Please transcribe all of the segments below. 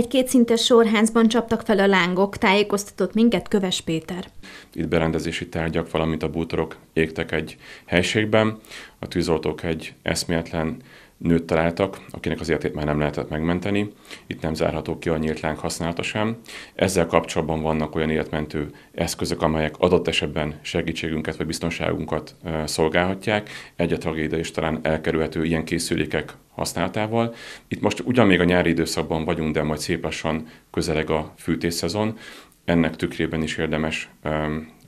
Egy kétszintes sorházban csaptak fel a lángok, tájékoztatott minket Köves Péter. Itt berendezési tárgyak, valamint a bútorok égtek egy helységben, a tűzoltók egy eszméletlen nőt találtak, akinek az életét már nem lehetett megmenteni. Itt nem zárható ki a nyílt láng használata sem. Ezzel kapcsolatban vannak olyan életmentő eszközök, amelyek adott esetben segítségünket vagy biztonságunkat szolgálhatják. Egy a tragédia is talán elkerülhető ilyen készülékek használatával. Itt most ugyan még a nyári időszakban vagyunk, de majd szépen közeleg a fűtésszezon. Ennek tükrében is érdemes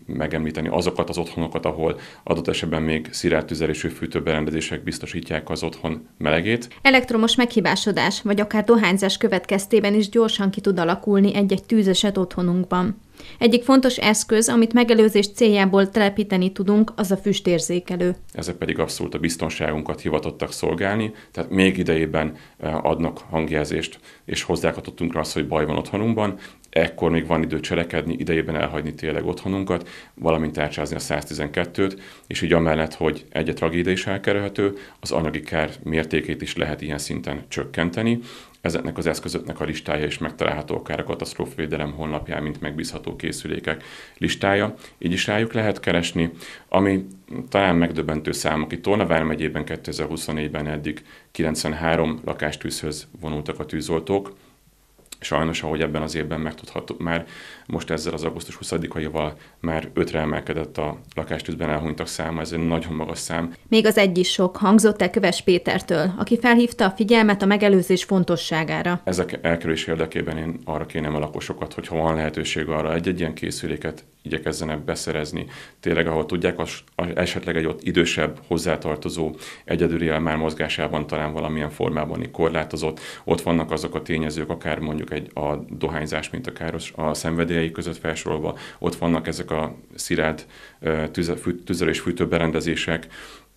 megemlíteni azokat az otthonokat, ahol adott esetben még tüzelésű fűtőberendezések biztosítják az otthon melegét. Elektromos meghibásodás, vagy akár dohányzás következtében is gyorsan ki tud alakulni egy-egy tűzeset otthonunkban. Egyik fontos eszköz, amit megelőzés céljából telepíteni tudunk, az a füstérzékelő. Ezek pedig abszolút a biztonságunkat hivatottak szolgálni, tehát még idejében eh, adnak hangjelzést, és hozzákatottunk rá azt, hogy baj van otthonunkban, ekkor még van idő cselekedni, idejében elhagyni tényleg otthonunkat, valamint tárcsázni a 112-t, és így amellett, hogy egy tragédia is elkerülhető, az anyagi kár mértékét is lehet ilyen szinten csökkenteni. Ezeknek az eszközöknek a listája is megtalálható akár a katasztrófvédelem honlapján, mint megbízható készülékek listája. Így is rájuk lehet keresni, ami talán megdöbbentő számok. Itt Tolnavár megyében 2024-ben eddig 93 lakástűzhöz vonultak a tűzoltók, Sajnos, ahogy ebben az évben megtudhattuk már, most ezzel az augusztus 20-aival már ötre emelkedett a lakástűzben elhunytak száma, ez egy nagyon magas szám. Még az egy is sok hangzott el Köves Pétertől, aki felhívta a figyelmet a megelőzés fontosságára. Ezek elkerülés érdekében én arra kérnem a lakosokat, hogy ha van lehetőség arra egy-egy ilyen készüléket igyekezzenek beszerezni. Tényleg, ahol tudják, az, az esetleg egy ott idősebb hozzátartozó egyedül él már mozgásában talán valamilyen formában korlátozott. Ott vannak azok a tényezők, akár mondjuk egy a dohányzás, mint a káros a szenvedélyei között felsorolva. Ott vannak ezek a szilárd tüze, tüzelés fűtő berendezések,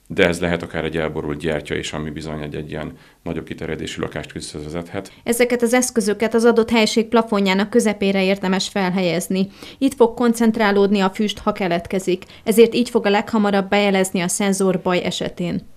de ez lehet akár egy elborult gyertya is, ami bizony egy, egy ilyen nagyobb kiterjedésű lakást vezethet. Ezeket az eszközöket az adott helység plafonjának közepére érdemes felhelyezni. Itt fog koncentrálódni a füst, ha keletkezik, ezért így fog a leghamarabb bejelezni a szenzor baj esetén.